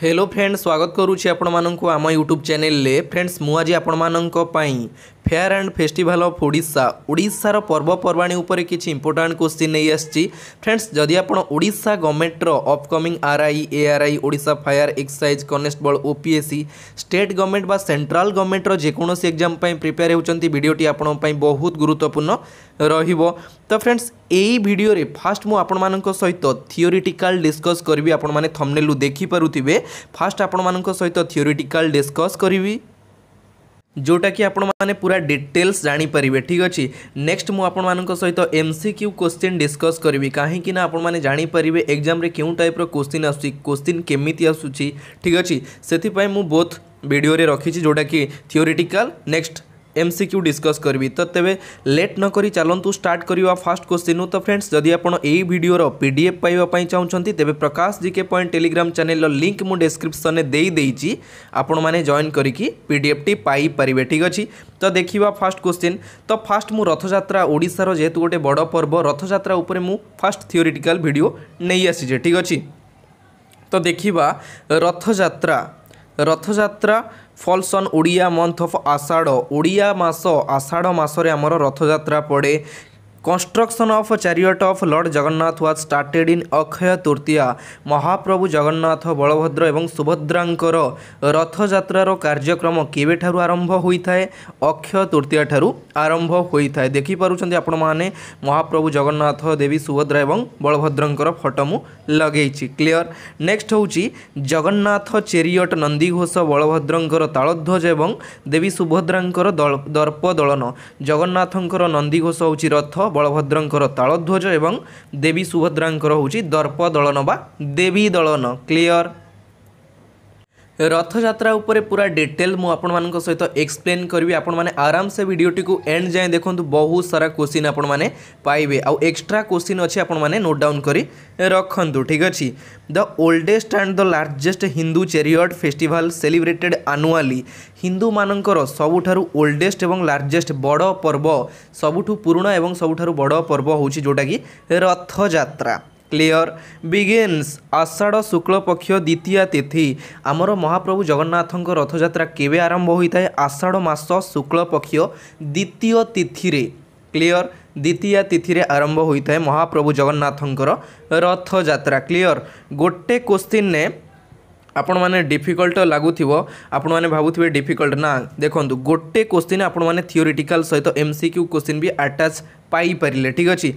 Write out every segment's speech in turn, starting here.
Hello friends स्वागत करुच्ची आपण म आम यूट्यूब चैनल ले फ्रेंड्स मुझे आपण fair and festival of Odisha ওড়িশার পর্বপর্বাণী উপরে কিছু ইম্পর্টাট কোশ্চিন নিয়ে আসছি ফ্রেন্ডস যদি আপনার ওড়িশা গভর্নমেন্টর upcoming RI ARI Odisha fire excise constable OPSC state government বা সেন্ট্রাল গভর্নমেন্টর যেকৌশি এক্সাম প্রিপেয়ার হচ্ছেন ভিডিওটি আপনার বহুত গুরুত্বপূর্ণ রহব তো ফ্রেন্ডস এই ভিডিওরে ফার্স্ট মু আপনার সহিত থিওরিটিকাল ডিসকস করবি আপনার থমনেলু দেখিপারুবে ফার্স্ট আপনার সহিত থিওরিটিকাল ডিসকস করবি जोटाकि आपने पूरा डिटेल्स जापर ठीक अच्छे नेक्स्ट मुझे M C Q question discuss करी कहीं आपने जापर एक्जाम क्यों टाइप्र क्वेश्चन आश्चिन् केमी आसूँ ठीक अच्छे से बोथ भिडियो रखी जोटा कि थिओरीटिकाल नेक्स्ट ଏମ୍ସିକ୍ୟୁ ଡିସ୍କସ୍ କରିବି ତ ତେବେ ଲେଟ୍ ନ କରି ଚାଲନ୍ତୁ ଷ୍ଟାର୍ଟ କରିବା ଫାର୍ଷ୍ଟ କ୍ୱେଶ୍ଚିନ୍ରୁ ତ ଫ୍ରେଣ୍ଡସ୍ ଯଦି ଆପଣ ଏହି ଭିଡ଼ିଓର ପି ଡି ଏଫ୍ ପାଇବା ପାଇଁ ଚାହୁଁଛନ୍ତି ତେବେ ପ୍ରକାଶ ଜିକେ ପଏଣ୍ଟ ଟେଲିଗ୍ରାମ ଚ୍ୟାନେଲର ଲିଙ୍କ୍ ମୁଁ ଡେସ୍କ୍ରିପ୍ସନ୍ରେ ଦେଇଦେଇଛି ଆପଣମାନେ ଜଏନ୍ କରିକି ପି ଡି ଏଫ୍ଟି ପାଇପାରିବେ ଠିକ୍ ଅଛି ତ ଦେଖିବା ଫାର୍ଷ୍ଟ କ୍ୱେଶ୍ଚିନ୍ ତ ଫାର୍ଷ୍ଟ ମୁଁ ରଥଯାତ୍ରା ଓଡ଼ିଶାର ଯେହେତୁ ଗୋଟେ ବଡ଼ ପର୍ବ ରଥଯାତ୍ରା ଉପରେ ମୁଁ ଫାର୍ଷ୍ଟ ଥିଓରିଟିକାଲ୍ ଭିଡ଼ିଓ ନେଇ ଆସିଛେ ଠିକ୍ ଅଛି ତ ଦେଖିବା Rathayatra Rathayatra falls on Odia month of Ashadha Odia ମାସ ଆଷାଢ଼ ମାସରେ ଆମର ରଥଯାତ୍ରା ପଡ଼େ construction of a chariot of lord jagannath was started in akhaya turtiya ମହାପ୍ରଭୁ ଜଗନ୍ନାଥ ବଳଭଦ୍ର ଏବଂ ସୁଭଦ୍ରାଙ୍କର ରଥଯାତ୍ରାର କାର୍ଯ୍ୟକ୍ରମ କେବେଠାରୁ ଆରମ୍ଭ ହୋଇଥାଏ ଅକ୍ଷୟ ତୃତୀୟା ଠାରୁ ଆରମ୍ଭ ହୋଇଥାଏ ଦେଖିପାରୁଛନ୍ତି ଆପଣମାନେ ମହାପ୍ରଭୁ ଜଗନ୍ନାଥ ଦେବୀ ସୁଭଦ୍ରା ଏବଂ ବଳଭଦ୍ରଙ୍କର ଫଟୋ ମୁଁ ଲଗେଇଛି କ୍ଲିଅର ନେକ୍ସଟ ହେଉଛି ଜଗନ୍ନାଥ ଚେରିଅଟ ନନ୍ଦିଘୋଷ ବଳଭଦ୍ରଙ୍କର ତାଳଧ୍ୱଜ ଏବଂ ଦେବୀ ସୁଭଦ୍ରାଙ୍କର ଦର୍ପ ଦଳନ ଜଗନ୍ନାଥଙ୍କର ନନ୍ଦିଘୋଷ ହେଉଛି ରଥ ବଳଭଦ୍ରଙ୍କର ତାଳଧ୍ୱଜ ଏବଂ ଦେବୀ ସୁଭଦ୍ରାଙ୍କର ହେଉଛି ଦର୍ପ ଦଳନ ବା ଦେବୀ ଦଳନ କ୍ଲିଅର୍ ରଥଯାତ୍ରା ଉପରେ ପୁରା ଡିଟେଲ୍ ମୁଁ ଆପଣମାନଙ୍କ ସହିତ ଏକ୍ସପ୍ଲେନ୍ କରିବି ଆପଣମାନେ ଆରାମସେ ଭିଡ଼ିଓଟିକୁ ଏଣ୍ଡ ଯାଏଁ ଦେଖନ୍ତୁ ବହୁତ ସାରା କୋଶ୍ଚିନ୍ ଆପଣମାନେ ପାଇବେ ଆଉ ଏକ୍ସଟ୍ରା କୋଶ୍ଚିନ୍ ଅଛି ଆପଣମାନେ ନୋଟ୍ ଡାଉନ୍ କରି ରଖନ୍ତୁ ଠିକ୍ ଅଛି the oldest and the largest Hindu chariot festival celebrated annually ହିନ୍ଦୁମାନଙ୍କର ସବୁଠାରୁ ଓଲ୍ଡେଷ୍ଟ ଏବଂ ଲାର୍ଜେଷ୍ଟ ବଡ଼ ପର୍ବ ସବୁଠୁ ପୁରୁଣା ଏବଂ ସବୁଠାରୁ ବଡ଼ ପର୍ବ ହେଉଛି ଯେଉଁଟାକି ରଥଯାତ୍ରା କ୍ଲିଅର ବିଗିନ୍ସ ଆଷାଢ଼ ଶୁକ୍ଳପକ୍ଷ ଦ୍ୱିତୀୟା ତିଥି ଆମର ମହାପ୍ରଭୁ ଜଗନ୍ନାଥଙ୍କ ରଥଯାତ୍ରା କେବେ ଆରମ୍ଭ ହୋଇଥାଏ ଆଷାଢ଼ ମାସ ଶୁକ୍ଳପକ୍ଷ ଦ୍ୱିତୀୟ ତିଥିରେ କ୍ଲିଅର ଦ୍ୱିତୀୟା ତିଥିରେ ଆରମ୍ଭ ହୋଇଥାଏ ମହାପ୍ରଭୁ ଜଗନ୍ନାଥଙ୍କର ରଥଯାତ୍ରା କ୍ଲିଅର ଗୋଟେ କୋଶ୍ଚିନ୍ରେ ଆପଣମାନେ ଡିଫିକଲ୍ଟ ଲାଗୁଥିବ ଆପଣମାନେ ଭାବୁଥିବେ ଡିଫିକଲ୍ଟ ନା ଦେଖନ୍ତୁ ଗୋଟେ କୋଶ୍ଚିନ୍ ଆପଣମାନେ ଥିଓରିଟିକାଲ୍ ସହିତ ଏମ୍ ସି କ୍ୟୁ କୋଶ୍ଚିନ୍ ବି ଆଟାଚ୍ ପାଇପାରିଲେ ଠିକ୍ ଅଛି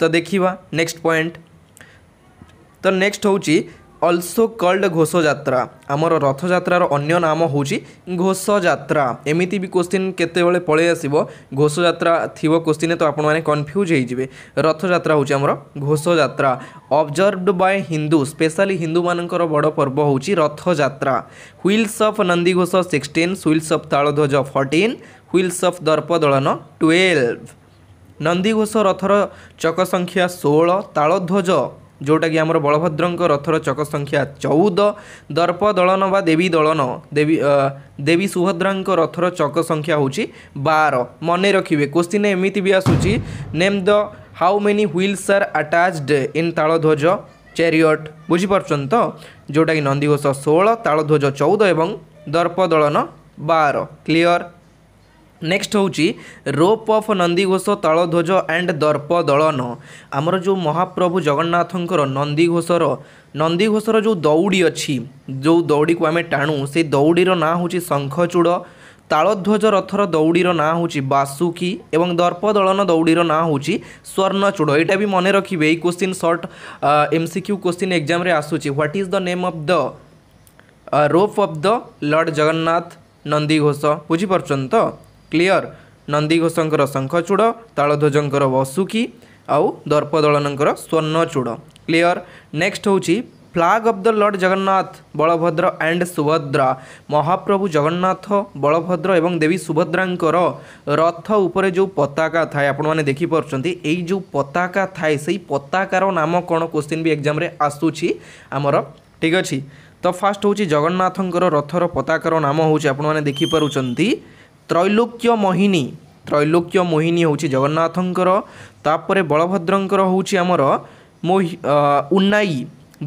ତ ଦେଖିବା ନେକ୍ସଟ ପଏଣ୍ଟ ତ ନେକ୍ସଟ ହେଉଛି ଅଲସୋ କଲ୍ଡ ଘୋଷଯାତ୍ରା ଆମର ରଥଯାତ୍ରାର ଅନ୍ୟ ନାମ ହେଉଛି ଘୋଷଯାତ୍ରା ଏମିତି ବି କୋଶ୍ଚିନ୍ କେତେବେଳେ ପଳେଇ ଆସିବ ଘୋଷଯାତ୍ରା ଥିବ କୋଶ୍ଚିନ୍ରେ ତ ଆପଣମାନେ କନଫ୍ୟୁଜ୍ ହେଇଯିବେ ରଥଯାତ୍ରା ହେଉଛି ଆମର Ghoshayatra observed by Hindu specially ହିନ୍ଦୁମାନଙ୍କର ବଡ଼ ପର୍ବ ହେଉଛି Rathayatra wheels of Nandighosha sixteen wheels of Taladhwaja fourteen wheels of Darpadalana twelve Nandighosha ରଥର ଚକ ସଂଖ୍ୟା ଷୋହଳ ତାଳଧ୍ୱଜ ଯେଉଁଟାକି ଆମର ବଳଭଦ୍ରଙ୍କ ରଥର ଚକ ସଂଖ୍ୟା ଚଉଦ ଦର୍ପ ଦଳନ ବା ଦେବୀ ଦଳନ ଦେବୀ ଦେବୀ ସୁଭଦ୍ରାଙ୍କ ରଥର ଚକ ସଂଖ୍ୟା ହେଉଛି ବାର ମନେ ରଖିବେ କୋଶ୍ଚିନ୍ ଏମିତି ବି ଆସୁଛି name the how many wheels are attached in Taladhwaja chariot ବୁଝିପାରୁଛନ୍ତି ତ ଯେଉଁଟାକି ନନ୍ଦିଘୋଷ ଷୋହଳ ତାଳଧ୍ୱଜ ଚଉଦ ଏବଂ ଦର୍ପ ଦଳନ ବାର କ୍ଲିଅର୍ नेक्स्ट हूँ rope of Nandighosha Taladhwaja and and Darpadalana आमर जो महाप्रभु जगन्नाथको नंदीघोषर नंदीघोषर जो दौड़ी अच्छी जो दौडी को आम टाणु से दौडि ना हौँ शखचूड़ तालध्वज रथर दौडि ना हौँ बासुकी ए दर्प दलन दौडि ना हे स्वर्णचूड भी मन रक क्वेश्चन सर्ट एम सिक्यू क्वेश्चन एक्जाम आसु what is the name of the rope of the lord Jagannath Nandighosha Ghosha बुझि त କ୍ଲିଅର ନନ୍ଦିଘୋଷଙ୍କର ଶଙ୍ଖଚୂଡ଼ ତାଳଧ୍ୱଜଙ୍କର ବସୁକି ଆଉ ଦର୍ପଦଳନଙ୍କର ସ୍ୱର୍ଣ୍ଣଚୂଡ଼ କ୍ଲିଅର ନେକ୍ସଟ ହେଉଛି flag of the lord Jagannath Balabhadra and Subhadra Mahaprabhu Jagannath Balabhadra ଏବଂ ଦେବୀ ସୁଭଦ୍ରାଙ୍କର ରଥ ଉପରେ ଯେଉଁ ପତାକା ଥାଏ ଆପଣମାନେ ଦେଖିପାରୁଛନ୍ତି ଏଇ ଯେଉଁ ପତାକା ଥାଏ ସେଇ ପତାକାର ନାମ କ'ଣ କୋଶ୍ଚିନ୍ ବି ଏକ୍ଜାମ୍ରେ ଆସୁଛି ଆମର ଠିକ୍ ଅଛି ତ ଫାର୍ଷ୍ଟ ହେଉଛି ଜଗନ୍ନାଥଙ୍କର ରଥର ପତାକାର ନାମ ହେଉଛି ଆପଣମାନେ ଦେଖିପାରୁଛନ୍ତି ତ୍ରୈଲୋକ୍ୟ ମୋହିନୀ ତ୍ରୈଲୋକ୍ୟ ମୋହିନୀ ହେଉଛି ଜଗନ୍ନାଥଙ୍କର ତାପରେ ବଳଭଦ୍ରଙ୍କର ହେଉଛି ଆମର ମୋହି ଉନାଇ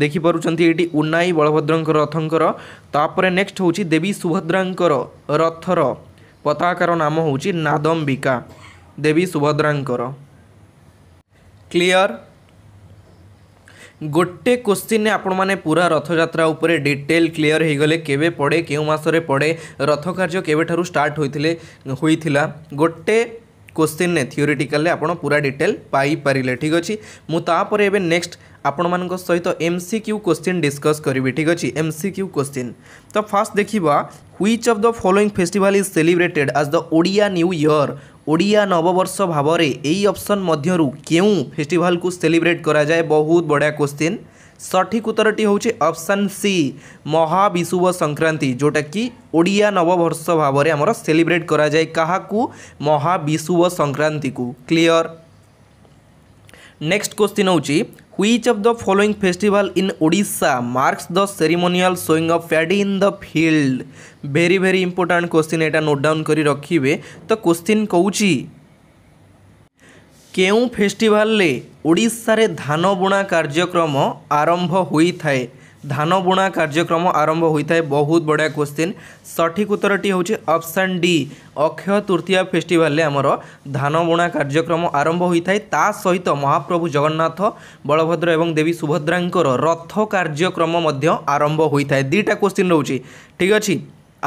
ଦେଖିପାରୁଛନ୍ତି ଏଇଠି ଉନାଇ ବଳଭଦ୍ରଙ୍କ ରଥଙ୍କର ତାପରେ ନେକ୍ସଟ ହେଉଛି ଦେବୀ ସୁଭଦ୍ରାଙ୍କର ରଥର ପତାକାର ନାମ ହେଉଛି ନାଦମ୍ବିକା ଦେବୀ ସୁଭଦ୍ରାଙ୍କର କ୍ଲିଅର ଗୋଟେ କୋଶ୍ଚିନ୍ରେ ଆପଣମାନେ ପୁରା ରଥଯାତ୍ରା ଉପରେ ଡିଟେଲ୍ କ୍ଲିଅର୍ ହୋଇଗଲେ କେବେ ପଡ଼େ କେଉଁ ମାସରେ ପଡ଼େ ରଥ କାର୍ଯ୍ୟ କେବେଠାରୁ ଷ୍ଟାର୍ଟ ହୋଇଥିଲେ ହୋଇଥିଲା ଗୋଟେ କୋଶ୍ଚିନ୍ରେ ଥିଓରିଟିକାଲ୍ରେ ଆପଣ ପୁରା ଡିଟେଲ୍ ପାଇପାରିଲେ ଠିକ୍ ଅଛି ମୁଁ ତାପରେ ଏବେ ନେକ୍ସଟ ଆପଣମାନଙ୍କ ସହିତ M C Q question discuss କରିବି ଠିକ୍ ଅଛି ଏମ୍ ସି କ୍ୟୁ କୋଶ୍ଚିନ୍ ତ ଫାର୍ଷ୍ଟ ଦେଖିବା which of the following festival is celebrated as the Odia new year Odia ନବବର୍ଷ ଭାବରେ ଏଇ ଅପସନ୍ ମଧ୍ୟରୁ କେଉଁ ଫେଷ୍ଟିଭାଲକୁ ସେଲିବ୍ରେଟ୍ କରାଯାଏ ବହୁତ ବଢ଼ିଆ କୋଶ୍ଚିନ୍ ସଠିକ୍ ଉତ୍ତରଟି ହେଉଛି ଅପସନ୍ ସି ମହାବିଷୁବ ସଂକ୍ରାନ୍ତି ଯେଉଁଟାକି ଓଡ଼ିଆ ନବବର୍ଷ ଭାବରେ ଆମର ସେଲିବ୍ରେଟ୍ କରାଯାଏ କାହାକୁ ମହାବିଷୁବ ସଂକ୍ରାନ୍ତିକୁ କ୍ଲିଅର୍ ନେକ୍ସଟ କୋଶ୍ଚିନ୍ ହେଉଛି which of the following festival in Odisha marks the ceremonial sowing of paddy in the field very very important question এটা নোট ডাউন করে রখিবে তো কোশ্চিন কৌচি কেউ ফেস্টিভাল ওড়িশার ধান বুণা কার্যক্রম আরম্ভ হয়ে থাকে ধান বুণা কার্যক্রম আরম্ভ হয়ে বহুত বড়া কোশ্চিন সঠিক উত্তরটি হচ্ছে অপশন ডি অক্ষয় তৃতীয় ফেস্টিভালে আমার ধান বুণা কার্যক্রম আরম্ভ হয়ে তা সহিত মহাপ্রভু জগন্নাথ বলভদ্র এবং দেবী সুভদ্রাঙ্কর রথ কার্যক্রম আরম্ভ হয়ে দুইটা কোশ্চিন রয়েছে ঠিক আছে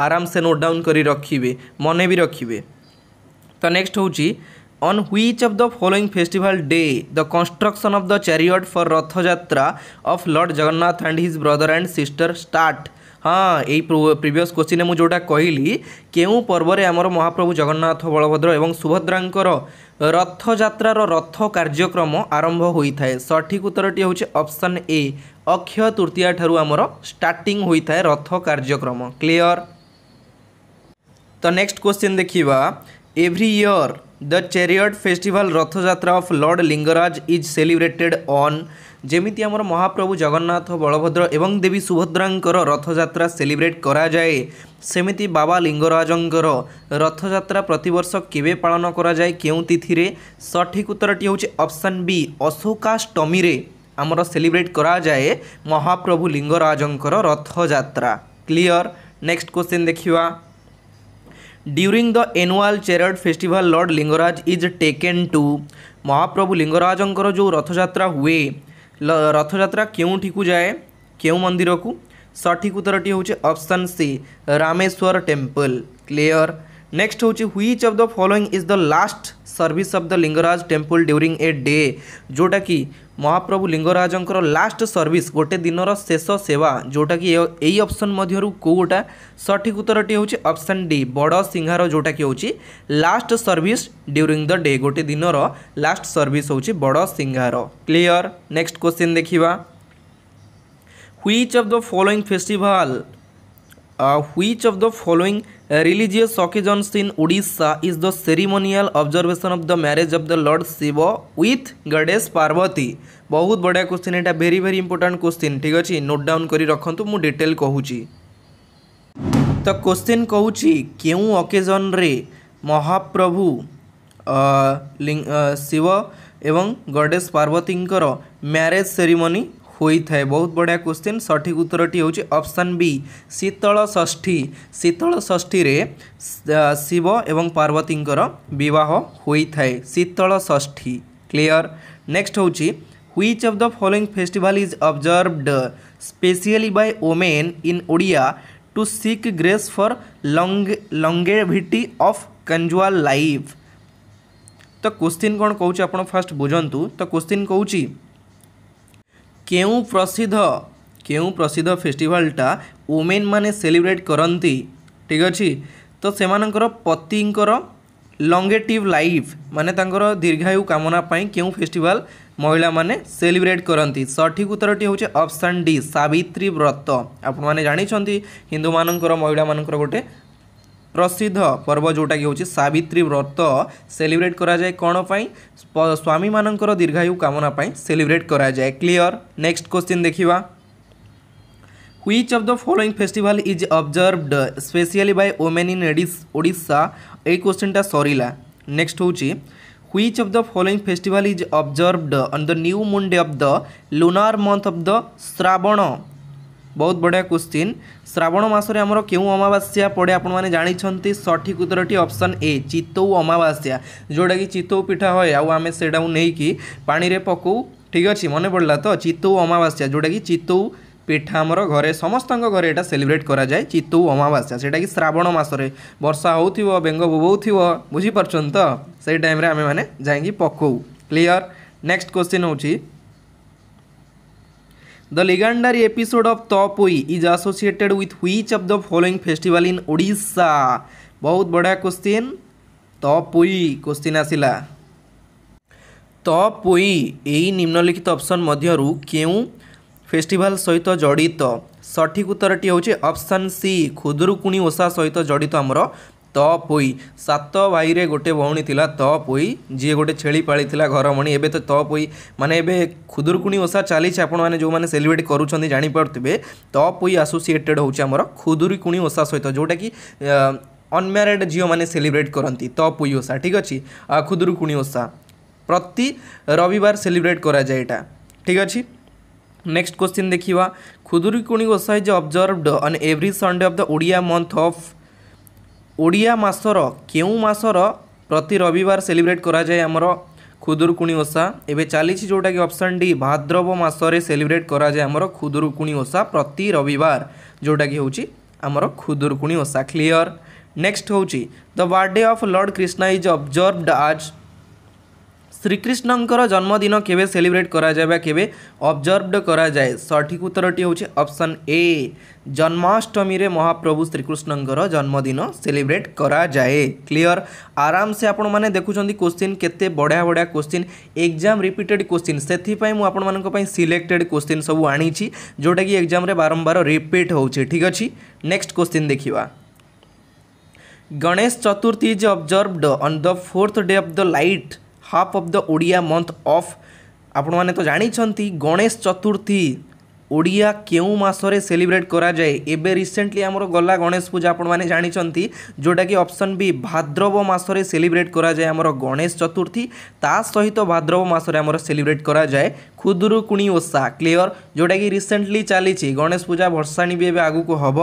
আরামসে নোট ডাউন করে রখবে মনে বি রখবে তো নেক্সট হচ্ছে on which of the following festival day the construction of the chariot for Rath Yatra of Lord Jagannath and his brother and sister ହଁ ଏଇ ପ୍ରିଭିୟସ୍ କୋଶ୍ଚିନ୍ରେ ମୁଁ ଯେଉଁଟା କହିଲି କେଉଁ ପର୍ବରେ ଆମର ମହାପ୍ରଭୁ ଜଗନ୍ନାଥ ବଳଭଦ୍ର ଏବଂ ସୁଭଦ୍ରାଙ୍କର ରଥଯାତ୍ରାର ରଥ କାର୍ଯ୍ୟକ୍ରମ ଆରମ୍ଭ ହୋଇଥାଏ ସଠିକ୍ ଉତ୍ତରଟି ହେଉଛି ଅପସନ୍ ଏ ଅକ୍ଷୟ ତୃତୀୟା ଠାରୁ ଆମର ଷ୍ଟାର୍ଟିଂ ହୋଇଥାଏ ରଥ କାର୍ଯ୍ୟକ୍ରମ କ୍ଲିଅର ତ ନେକ୍ସଟ୍ କୋଶ୍ଚିନ୍ ଦେଖିବା every year the chariot festival Rathayatra of Lord Lingaraj is celebrated on যেমিতি আমার মহাপ্রভু জগন্নাথ বলভদ্র এবং দেবী সুভদ্রাঙ্কর রথযাত্রা সেলিব্রেট করা যায় সেমিতি বাবা লিঙ্গরাজঙ্কর রথযাত্রা প্রতিবর্ষ কেবে পালন করা যায় কেউ তিথিরে সঠিক উত্তরটি হচ্ছে অপশন বি অশোকাষ্টমীরে আমার সেলিব্রেট করা যায় মহাপ্রভু লিঙ্গরাজঙ্কর রথযাত্রা ক্লিয়র নেক্সট কোশ্চেন দেখিবা during the annual chariot festival Lord Lingaraj is taken to Mahaprabhu ଲିଙ୍ଗରାଜଙ୍କର ଯେଉଁ ରଥଯାତ୍ରା ହୁଏ ରଥଯାତ୍ରା କେଉଁଠିକୁ ଯାଏ କେଉଁ ମନ୍ଦିରକୁ ସଠିକ୍ ଉତ୍ତରଟି ହେଉଛି option C Rameswar temple clear next हूँ which of the following is the last service of the Lingaraj temple during a day जोटा कि महाप्रभु लिंगराज लास्ट सर्विस गोटे दिन शेष सेवा जोटा कि यही अप्सन मध्य कौटा सठिक उत्तर टी अपन डी बड़ सिंहार जोटा कि हूँ last service during the day गोटे दिन लास्ट सर्विस हूँ बड़ सिंहार क्लीअर नेक्स्ट क्वेश्चन देखा which of the following festival which of the following religious occasions in Odisha is the ceremonial observation of the marriage of the Lord Shiva with goddess Parvati. बहुत बढ़िया question एटा भेरी भेरी important question ठीक अच्छे note down कर रखु मु detail कहूँ तो क्वेश्चन कहूँ क्यों अकेजन रे महाप्रभु शिव एवं गडेश पार्वती मैरेज सेरेमनी होता बहुत बढ़िया क्वेश्चन सठिक उत्तर टी ऑप्शन बी शीतल षष्ठी शीतल षष्ठी शिव एवं पार्वती है शीतल षष्ठी क्लीयर नेक्स्ट हूँ which of the following festival is observed specially by women in Odia to seek grace for long longevity of conjugal life तो क्वेश्चन कौन कौच फास्ट बुझु तो क्वेश्चन कौच କେଉଁ ପ୍ରସିଦ୍ଧ କେଉଁ ପ୍ରସିଦ୍ଧ ଫେଷ୍ଟିଭାଲ୍ଟା ଓମେନ୍ ମାନେ ସେଲିବ୍ରେଟ୍ କରନ୍ତି ଠିକ୍ ଅଛି ତ ସେମାନଙ୍କର ପତିଙ୍କର ଲଙ୍ଗେଟିଭ୍ ଲାଇଫ୍ ମାନେ ତାଙ୍କର ଦୀର୍ଘାୟୁ କାମନା ପାଇଁ କେଉଁ ଫେଷ୍ଟିଭାଲ୍ ମହିଳାମାନେ ସେଲିବ୍ରେଟ୍ କରନ୍ତି ସଠିକ୍ ଉତ୍ତରଟି ହେଉଛି ଅପସନ୍ ଡି ସାବିତ୍ରୀ ବ୍ରତ ଆପଣମାନେ ଜାଣିଛନ୍ତି ହିନ୍ଦୁମାନଙ୍କର ମହିଳାମାନଙ୍କର ଗୋଟେ ପ୍ରସିଦ୍ଧ ପର୍ବ ଯେଉଁଟାକି ହେଉଛି ସାବିତ୍ରୀ ବ୍ରତ ସେଲିବ୍ରେଟ୍ କରାଯାଏ କ'ଣ ପାଇଁ ସ୍ୱାମୀମାନଙ୍କର ଦୀର୍ଘାୟୁ କାମନା ପାଇଁ ସେଲିବ୍ରେଟ୍ କରାଯାଏ କ୍ଲିଅର୍ ନେକ୍ସଟ କ୍ୱେଶ୍ଚିନ୍ ଦେଖିବା which of the following festival is observed specially by women in odisha এই কোশ্চেনটা সরিলা নেক্সট হচ্ছে which of the following festival is observed on the new moon day of the lunar month of the Shravan ବହୁତ ବଢ଼ିଆ question ଶ୍ରାବଣ ମାସରେ ଆମର କେଉଁ ଅମାବାସ୍ୟା ପଡ଼େ ଆପଣମାନେ ଜାଣିଛନ୍ତି ସଠିକ୍ ଉତ୍ତରଟି ଅପସନ୍ ଏ ଚିତଉ ଅମାବାସ୍ୟା ଯେଉଁଟାକି ଚିତଉ ପିଠା ହୁଏ ଆଉ ଆମେ ସେଇଟାକୁ ନେଇକି ପାଣିରେ ପକାଉ ଠିକ୍ ଅଛି ମନେ ପଡ଼ିଲା ତ ଚିତଉ ଅମାବାସ୍ୟା ଯେଉଁଟାକି ଚିତଉ ପିଠା ଆମର ଘରେ ସମସ୍ତଙ୍କ ଘରେ ଏଇଟା ସେଲିବ୍ରେଟ୍ କରାଯାଏ ଚିତଉ ଅମାବାସ୍ୟା ସେଇଟାକି ଶ୍ରାବଣ ମାସରେ ବର୍ଷା ହେଉଥିବ ବେଙ୍ଗ ବୋବଉଥିବ ବୁଝିପାରୁଛନ୍ତି ତ ସେଇ ଟାଇମ୍ରେ ଆମେମାନେ ଯାଇକି ପକାଉ କ୍ଲିଅର୍ ନେକ୍ସଟ କ୍ୱେଶ୍ଚିନ୍ ହେଉଛି The legendary episode of Topoi is associated with which of the following festival in Odisha? बहुत बढ़िया क्वेश्चन তপই কোশ্চিন আসিলা তপই এই নিম্নলিখিত অপশন মধ্যরু কেউ ফেস্টিভাল সহিত জড়িত সঠিক উত্তরটি হচ্ছে অপশন সি খুদুরুকুণি ওষা সহিত জড়িত আমার ତପୋଇ ସାତ ଭାଇରେ ଗୋଟେ ଭଉଣୀ ଥିଲା ତପୋଇ ଯିଏ ଗୋଟେ ଛେଳି ପାଳିଥିଲା ଘରମଣି ଏବେ ତ ତପୋଇ ମାନେ ଏବେ ଖୁଦୁରୁକୁଣୀ ଓଷା ଚାଲିଛି ଆପଣମାନେ ଯେଉଁମାନେ ସେଲିବ୍ରେଟ୍ କରୁଛନ୍ତି ଜାଣିପାରୁଥିବେ ତପୋଇ ଆସୋସିଏଟେଡ଼୍ ହେଉଛି ଆମର ଖୁଦୁରୁକୁଣୀ ଓଷା ସହିତ ଯେଉଁଟାକି ଅନମ୍ୟାରେଡ଼୍ ଝିଅମାନେ ସେଲିବ୍ରେଟ୍ କରନ୍ତି ତପୋଇ ଓଷା ଠିକ୍ ଅଛି ଖୁଦୁରୁକୁଣୀ ଓଷା ପ୍ରତି ରବିବାର ସେଲିବ୍ରେଟ୍ କରାଯାଏ ଏଇଟା ଠିକ୍ ଅଛି ନେକ୍ସଟ କ୍ୱେଶ୍ଚିନ୍ ଦେଖିବା Khudurukuni Osha is observed on every Sunday of the Odia month of ଓଡ଼ିଆ ମାସର କେଉଁ ମାସର ପ୍ରତି ରବିବାର ସେଲିବ୍ରେଟ୍ କରାଯାଏ ଆମର ଖୁଦୁରୁକୁଣି ଓଷା ଏବେ ଚାଲିଛି ଯେଉଁଟାକି ଅପସନ୍ ଡି ଭାଦ୍ରବ ମାସରେ ସେଲିବ୍ରେଟ୍ କରାଯାଏ ଆମର ଖୁଦୁରୁକୁଣି ଓଷା ପ୍ରତି ରବିବାର ଯେଉଁଟାକି ହେଉଛି ଆମର ଖୁଦୁରୁକୁଣି ଓଷା କ୍ଲିଅର୍ ନେକ୍ସଟ ହେଉଛି the birthday of Lord Krishna is observed as শ্রীকৃষ্ণঙ্কর জন্মদিন কেবে সেলিব্রেট করা যায় বা কেবে অবজর্ভড করা যায় সঠিক উত্তরটি হচ্ছে অপশন এ জন্মাষ্টমী মহাপ্রভু শ্রীকৃষ্ণঙ্কর জন্মদিন সেলিব্রেট করা যায় ক্লিয়ার আরামসে আপন মানে দেখুছেন কোশ্চিন কেতে বড়িয়া বড়িয়া কোশ্চিন এক্সাম রিপিটেড কোশ্চিন সেপাই মু আপন মান সিলেক্টেড কোশ্চিন সব আনিছি যেটা কি এক্সামে বারম্বার রিপিট হচ্ছে ঠিক আছে নেক্সট কোশ্চিন দেখিবা Ganesh Chaturthi is observed on the fourth day of the light half of the Odia month of ଆପଣମାନେ ତ ଜାଣିଛନ୍ତି ଗଣେଶ ଚତୁର୍ଥୀ ଓଡ଼ିଆ କେଉଁ ମାସରେ ସେଲିବ୍ରେଟ୍ କରାଯାଏ ଏବେ ରିସେଣ୍ଟଲି ଆମର ଗଲା ଗଣେଶ ପୂଜା ଆପଣମାନେ ଜାଣିଛନ୍ତି ଯେଉଁଟାକି ଅପସନ୍ ବି ଭାଦ୍ରବ ମାସରେ ସେଲିବ୍ରେଟ୍ କରାଯାଏ ଆମର ଗଣେଶ ଚତୁର୍ଥୀ ତା ସହିତ ଭାଦ୍ରବ ମାସରେ ଆମର ସେଲିବ୍ରେଟ୍ କରାଯାଏ ଖୁଦୁରୁକୁଣି ଓଷା କ୍ଲିଅର ଯେଉଁଟାକି ରିସେଣ୍ଟଲି ଚାଲିଛି ଗଣେଶ ପୂଜା ଭସାଣି ବି ଏବେ ଆଗକୁ ହେବ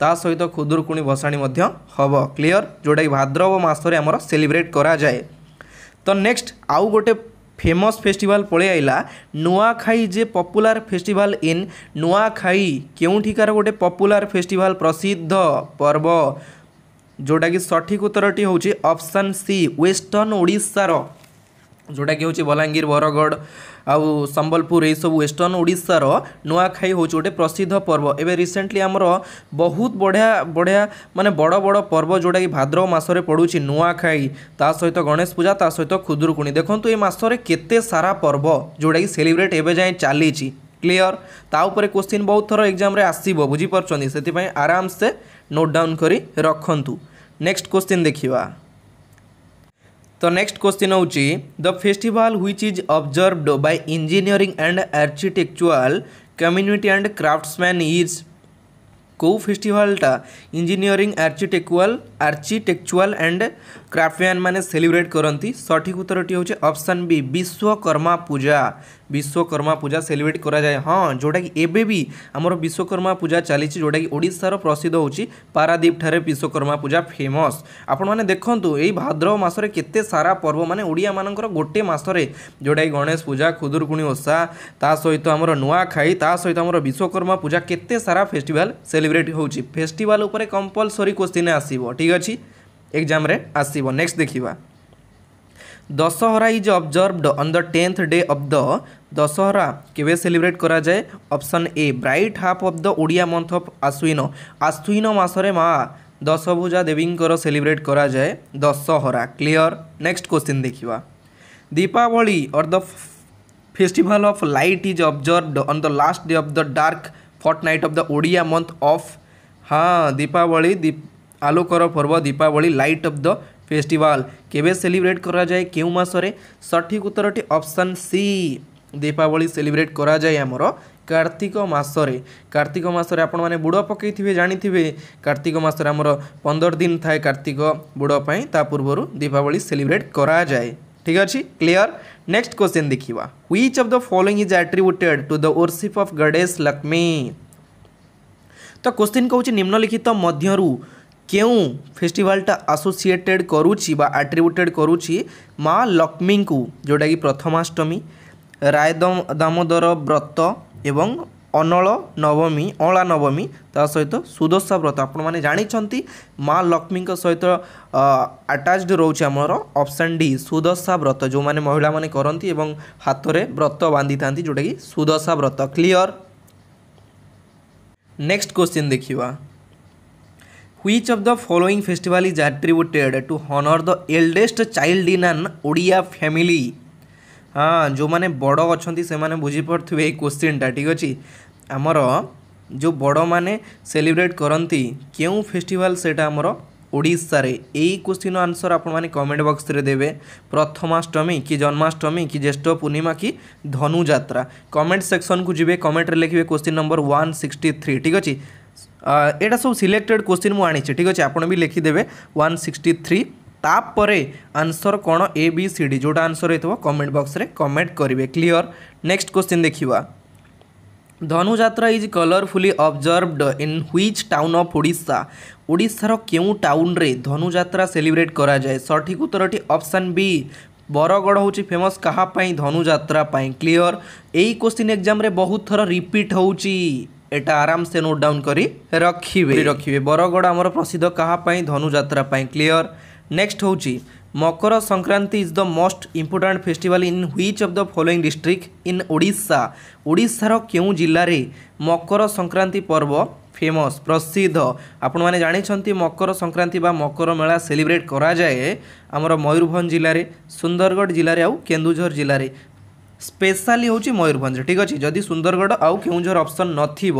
ତା ସହିତ ଖୁଦୁରୁକୁଣି ଭସାଣି ମଧ୍ୟ ହେବ କ୍ଲିଅର ଯେଉଁଟାକି ଭାଦ୍ରବ ମାସରେ ଆମର ସେଲିବ୍ରେଟ୍ କରାଯାଏ ତ ନେକ୍ସଟ ଆଉ ଗୋଟେ ଫେମସ୍ ଫେଷ୍ଟିଭାଲ୍ ପଳେଇ ଆଇଲା ନୂଆଖାଇ ଯେ ପପୁଲାର ଫେଷ୍ଟିଭାଲ୍ ଇନ୍ ନୂଆଖାଇ କେଉଁଠିକାର ଗୋଟେ ପପୁଲାର ଫେଷ୍ଟିଭାଲ୍ ପ୍ରସିଦ୍ଧ ପର୍ବ ଯେଉଁଟାକି ସଠିକ୍ ଉତ୍ତରଟି ହେଉଛି ଅପସନ୍ ସି ୱେଷ୍ଟର୍ଣ୍ଣ ଓଡ଼ିଶାର ଯେଉଁଟାକି ହେଉଛି ବଲାଙ୍ଗୀର ବରଗଡ଼ ଆଉ ସମ୍ବଲପୁର ଏହିସବୁ ୱେଷ୍ଟର୍ଣ୍ଣ ଓଡ଼ିଶାର ନୂଆଖାଇ ହେଉଛି ଗୋଟେ ପ୍ରସିଦ୍ଧ ପର୍ବ ଏବେ ରିସେଣ୍ଟଲି ଆମର ବହୁତ ବଢ଼ିଆ ବଢ଼ିଆ ମାନେ ବଡ଼ ବଡ଼ ପର୍ବ ଯେଉଁଟାକି ଭାଦ୍ରବ ମାସରେ ପଡ଼ୁଛି ନୂଆଖାଇ ତା ସହିତ ଗଣେଶ ପୂଜା ତା ସହିତ ଖୁଦୁରୁକୁଣୀ ଦେଖନ୍ତୁ ଏ ମାସରେ କେତେ ସାରା ପର୍ବ ଯେଉଁଟାକି ସେଲିବ୍ରେଟ୍ ଏବେ ଯାଏଁ ଚାଲିଛି କ୍ଲିଅର୍ ତା ଉପରେ କୋଶ୍ଚିନ୍ ବହୁତ ଥର ଏକ୍ଜାମ୍ରେ ଆସିବ ବୁଝିପାରୁଛନ୍ତି ସେଥିପାଇଁ ଆରାମସେ ନୋଟ୍ ଡାଉନ୍ କରି ରଖନ୍ତୁ ନେକ୍ସଟ କୋଶ୍ଚିନ୍ ଦେଖିବା तो नेक्स्ट क्वेश्चन हूँ the festival which is observed by engineering and architectural community and craftsman is कौ फेस्टिवलटा engineering architectural architectural and craftsman मैंने सेलिब्रेट करती सठिक उत्तर टी हूँ option B Vishwakarma Puja Vishwakarma Puja celebrate କରାଯାଏ ହଁ ଯେଉଁଟାକି ଏବେ ବି ଆମର ବିଶ୍ୱକର୍ମା ପୂଜା ଚାଲିଛି ଯେଉଁଟାକି ଓଡ଼ିଶାର ପ୍ରସିଦ୍ଧ ହେଉଛି ପାରାଦ୍ୱୀପ ଠାରେ ବିଶ୍ୱକର୍ମା ପୂଜା ଫେମସ୍ ଆପଣମାନେ ଦେଖନ୍ତୁ ଏଇ ଭାଦ୍ରବ ମାସରେ କେତେ ସାରା ପର୍ବ ମାନେ ଓଡ଼ିଆମାନଙ୍କର ଗୋଟେ ମାସରେ ଯେଉଁଟାକି ଗଣେଶ ପୂଜା ଖୁଦୁରୁକୁଣି ଓଷା ତା ସହିତ ଆମର ନୂଆଖାଇ ତା ସହିତ ଆମର ବିଶ୍ୱକର୍ମା ପୂଜା କେତେ ସାରା ଫେଷ୍ଟିଭାଲ ସେଲିବ୍ରେଟ୍ ହେଉଛି ଫେଷ୍ଟିଭାଲ ଉପରେ କମ୍ପଲସରି କୋଶ୍ଚିନ୍ ଆସିବ ଠିକ୍ ଅଛି ଏକ୍ଜାମ୍ରେ ଆସିବ ନେକ୍ସଟ ଦେଖିବା Dussehra is observed on the tenth day of the Dussehra केवे सेलिब्रेट कराए option A bright half of the Odia month of Ashwin Ashwin मसने माँ दशभुजा देवी सेलिब्रेट कराए दशहरा क्लीयर नेक्स्ट क्वेश्चन देखा Deepavali or the festival of light is observed on the last day of the dark fortnight of the Odia month of हाँ दीपावली दीप आलोकर पर्व Deepavali light of the festival केवे celebrate कराए क्यों मसने सठिक उत्तर टी अपन सी दीपावली सेलिब्रेट कराए आमर कार्तिक मसरे कार्तिक मसरे आप बुड़ पकई थे जानी कार्तिक मसरे आमर पंदर दिन थाए कार्तिक बुड़पाई पूर्व दीपावली सेलिब्रेट कराए ठीक अच्छे क्लीयर नेक्स्ट क्वेश्चन देखा which of the following is attributed to the worship of Ganesh Lakshmi तो क्वेश्चन कौन निम्नलिखित मध्य କେଉଁ ଫେଷ୍ଟିଭାଲ୍ଟା ଆସୋସିଏଟେଡ଼୍ କରୁଛି ବା ଆଟ୍ରିବ୍ୟୁଟେଡ଼୍ କରୁଛି ମା' ଲକ୍ଷ୍ମୀଙ୍କୁ ଯେଉଁଟାକି ପ୍ରଥମାଷ୍ଟମୀ ରାୟ ଦାମୋଦର ବ୍ରତ ଏବଂ ଅନଳ ନବମୀ ଅଁଳା ନବମୀ ତା ସହିତ ସୁଦଶା ବ୍ରତ ଆପଣମାନେ ଜାଣିଛନ୍ତି ମା' ଲକ୍ଷ୍ମୀଙ୍କ ସହିତ ଆଟାଚ୍ଡ୍ ରହୁଛି ଆମର ଅପସନ୍ ଡି ସୁଦଶା ବ୍ରତ ଯେଉଁମାନେ ମହିଳାମାନେ କରନ୍ତି ଏବଂ ହାତରେ ବ୍ରତ ବାନ୍ଧିଥାନ୍ତି ଯେଉଁଟାକି ସୁଦଶା ବ୍ରତ କ୍ଲିଅର୍ ନେକ୍ସଟ କୋଶ୍ଚିନ୍ ଦେଖିବା which of the following festival is attributed to honor the eldest child in an odia family हाँ जो मैंने बड़ अच्छा से मैंने बुझीपे ये क्वेश्चनटा ठीक अच्छे आमर जो बड़ मैंने सेलिब्रेट करती क्यों फेस्टिवल से आमर ଓଡ଼ିଶାରେ ଏଇ କୋଶ୍ଚିନ୍ ଆନ୍ସର୍ ଆପଣମାନେ କମେଣ୍ଟ ବକ୍ସରେ ଦେବେ ପ୍ରଥମାଷ୍ଟମୀ କି ଜନ୍ମାଷ୍ଟମୀ କି ଜ୍ୟେଷ୍ଠ ପୂର୍ଣ୍ଣିମା କି ଧନୁଯାତ୍ରା କମେଣ୍ଟ ସେକ୍ସନକୁ ଯିବେ କମେଣ୍ଟରେ ଲେଖିବେ question number one sixty three ଠିକ୍ ଅଛି ଏଇଟା ସବୁ ସିଲେକ୍ଟେଡ଼ କୋଶ୍ଚିନ୍ ମୁଁ ଆଣିଛି ଠିକ୍ ଅଛି ଆପଣ ବି ଲେଖିଦେବେ ୱାନ୍ ସିକ୍ସଟି ଥ୍ରୀ ତାପରେ ଆନ୍ସର କ'ଣ ଏ ବି ସି ଡି ଯେଉଁଟା ଆନ୍ସର ହେଇଥିବ କମେଣ୍ଟ ବକ୍ସରେ କମେଣ୍ଟ କରିବେ କ୍ଲିଅର ନେକ୍ସଟ କୋଶ୍ଚିନ୍ ଦେଖିବା Dhanuyatra is colourfully observed in which town of Odisha ଓଡ଼ିଶାର କେଉଁ ଟାଉନ୍ରେ ଧନୁଯାତ୍ରା ସେଲିବ୍ରେଟ୍ କରାଯାଏ ସଠିକ୍ ଉତ୍ତରଟି ଅପସନ୍ ବି ବରଗଡ଼ ହେଉଛି ଫେମସ୍ କାହା ପାଇଁ ଧନୁଯାତ୍ରା ପାଇଁ କ୍ଲିଅର ଏଇ କୋଶ୍ଚିନ୍ ଏକ୍ଜାମ୍ରେ ବହୁତ ଥର ରିପିଟ୍ ହେଉଛି এটা ଆରାମସେ ନୋଟ୍ ଡାଉନ୍ କରି ରଖିବେ ରଖିବେ ବରଗଡ଼ ଆମର ପ୍ରସିଦ୍ଧ କାହା ପାଇଁ ଧନୁଯାତ୍ରା ପାଇଁ କ୍ଲିଅର୍ ନେକ୍ସଟ ହେଉଛି Makar Sankranti is the most important festival in which of the following district in Odisha ଓଡ଼ିଶାର କେଉଁ ଜିଲ୍ଲାରେ ମକର ସଂକ୍ରାନ୍ତି ପର୍ବ ଫେମସ୍ ପ୍ରସିଦ୍ଧ ଆପଣମାନେ ଜାଣିଛନ୍ତି ମକର ସଂକ୍ରାନ୍ତି ବା ମକର ମେଳା ସେଲିବ୍ରେଟ୍ କରାଯାଏ ଆମର ମୟୂରଭଞ୍ଜ ଜିଲ୍ଲାରେ ସୁନ୍ଦରଗଡ଼ ଜିଲ୍ଲାରେ ଆଉ କେନ୍ଦୁଝର ଜିଲ୍ଲାରେ ସ୍ପେଶାଲି ହେଉଛି ମୟୂରଭଞ୍ଜ ଠିକ୍ ଅଛି ଯଦି ସୁନ୍ଦରଗଡ଼ ଆଉ କେଉଁଝର ଅପସନ୍ ନଥିବ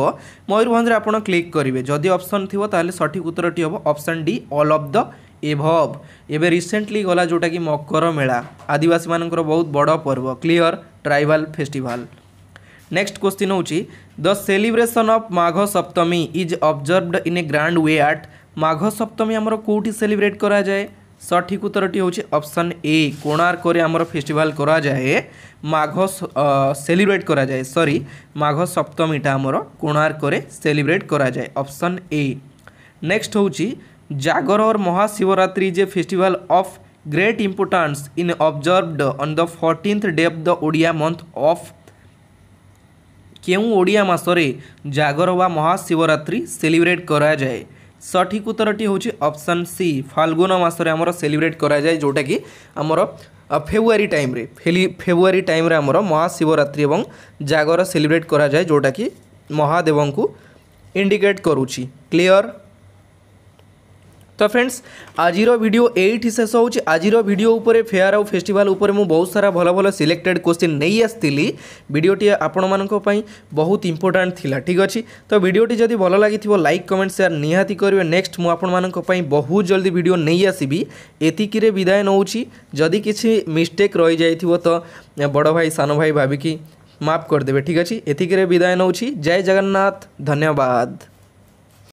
ମୟୂରଭଞ୍ଜରେ ଆପଣ କ୍ଲିକ୍ କରିବେ ଯଦି ଅପସନ୍ ଥିବ ତାହେଲେ ସଠିକ୍ ଉତ୍ତରଟି ହେବ option D all of the above ଏବେ ରିସେଣ୍ଟଲି ଗଲା ଯେଉଁଟାକି ମକର ମେଳା ଆଦିବାସୀମାନଙ୍କର ବହୁତ ବଡ଼ ପର୍ବ clear tribal festival next question ହେଉଛି the celebration of Magha Saptami is observed in a grand way at Magha Saptami ଆମର କେଉଁଠି ସେଲିବ୍ରେଟ୍ କରାଯାଏ সঠিক উত্তরটি হচ্ছে অপশান এ কোণার্করে আমার ফেস্টিভাল করা যায় মাঘ সেলিব্রেট করা যায় সরি মাঘ সপ্তমীটা আমার কোণার্করে সেলিব্রেট করা যায় অপশান এ নেক্সট হচ্ছে জাগরর মহাশিবরাত্রি যে festival of great importance in observed on the fourteenth day of the Odia month of কেউ ওড়িয়া মাসরে জাগর বা মহাশিবরাত্রি সেলিব্রেট করা যায় সঠিক উত্তরটি হচ্ছে অপশান সি ফাল্গুন মাসরে আমার সেলিব্রেট করা যায় যেটাকি আমার ফেব্রুয়ারি টাইমে ফেব্রুয়ারি টাইমে আমার মহাশিবরাত্রি এবং জাগর সেলিব্রেট করা যায় যেটাকি মহাদেবঙ্কু ইন্ডিকেট করুছি ক্লিয়র তো ଫ୍ରେଣ୍ଡସ୍ ଆଜିର ଭିଡ଼ିଓ ଏଇଠି ଶେଷ ହେଉଛି ଆଜିର ଭିଡ଼ିଓ ଉପରେ ଫେୟାର ଆଉ ଫେଷ୍ଟିଭାଲ ଉପରେ ମୁଁ ବହୁତ ସାରା ଭଲ ଭଲ ସିଲେକ୍ଟେଡ଼ କୋଶ୍ଚିନ୍ ନେଇ ଆସିଥିଲି ଭିଡ଼ିଓଟି ଆପଣମାନଙ୍କ ପାଇଁ ବହୁତ ଇମ୍ପୋର୍ଟାଣ୍ଟ ଥିଲା ଠିକ୍ ଅଛି ତ ଭିଡ଼ିଓଟି ଯଦି ଭଲ ଲାଗିଥିବ ଲାଇକ୍ କମେଣ୍ଟ ସେୟାର ନିହାତି କରିବେ ନେକ୍ସଟ ମୁଁ ଆପଣମାନଙ୍କ ପାଇଁ ବହୁତ ଜଲ୍ଦି ଭିଡ଼ିଓ ନେଇ ଆସିବି ଏତିକିରେ ବିଦାୟ ନେଉଛି ଯଦି କିଛି ମିଷ୍ଟେକ୍ ରହିଯାଇଥିବ ତ ବଡ଼ ଭାଇ ସାନ ଭାଇ ଭାବିକି ମାଫ୍ କରିଦେବେ ଠିକ୍ ଅଛି ଏତିକିରେ ବିଦାୟ ନେଉଛି ଜୟ ଜଗନ୍ନାଥ ଧନ୍ୟବାଦ